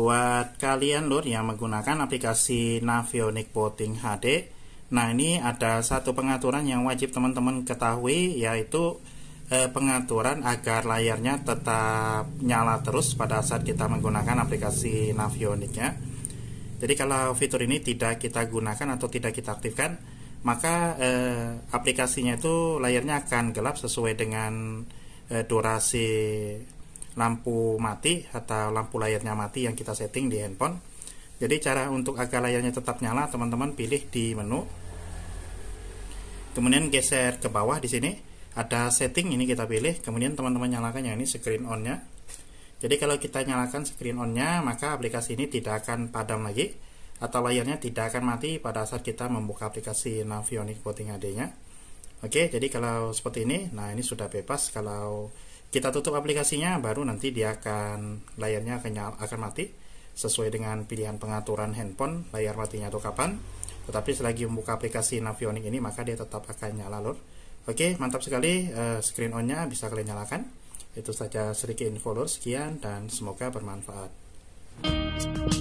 buat kalian lur yang menggunakan aplikasi Navionic Voting HD nah ini ada satu pengaturan yang wajib teman-teman ketahui yaitu eh, pengaturan agar layarnya tetap nyala terus pada saat kita menggunakan aplikasi Navionic ya jadi kalau fitur ini tidak kita gunakan atau tidak kita aktifkan maka eh, aplikasinya itu layarnya akan gelap sesuai dengan eh, durasi lampu mati atau lampu layarnya mati yang kita setting di handphone jadi cara untuk agar layarnya tetap nyala teman-teman pilih di menu kemudian geser ke bawah di sini ada setting ini kita pilih kemudian teman-teman nyalakan yang ini screen on nya jadi kalau kita nyalakan screen on nya maka aplikasi ini tidak akan padam lagi atau layarnya tidak akan mati pada saat kita membuka aplikasi Navionic Voting HD nya oke jadi kalau seperti ini nah ini sudah bebas kalau kita tutup aplikasinya baru nanti dia akan layarnya akan nyala, akan mati sesuai dengan pilihan pengaturan handphone layar matinya atau kapan tetapi selagi membuka aplikasi Navionic ini maka dia tetap akan nyala lor oke mantap sekali uh, screen onnya bisa kalian nyalakan itu saja sedikit info lor sekian dan semoga bermanfaat Thank you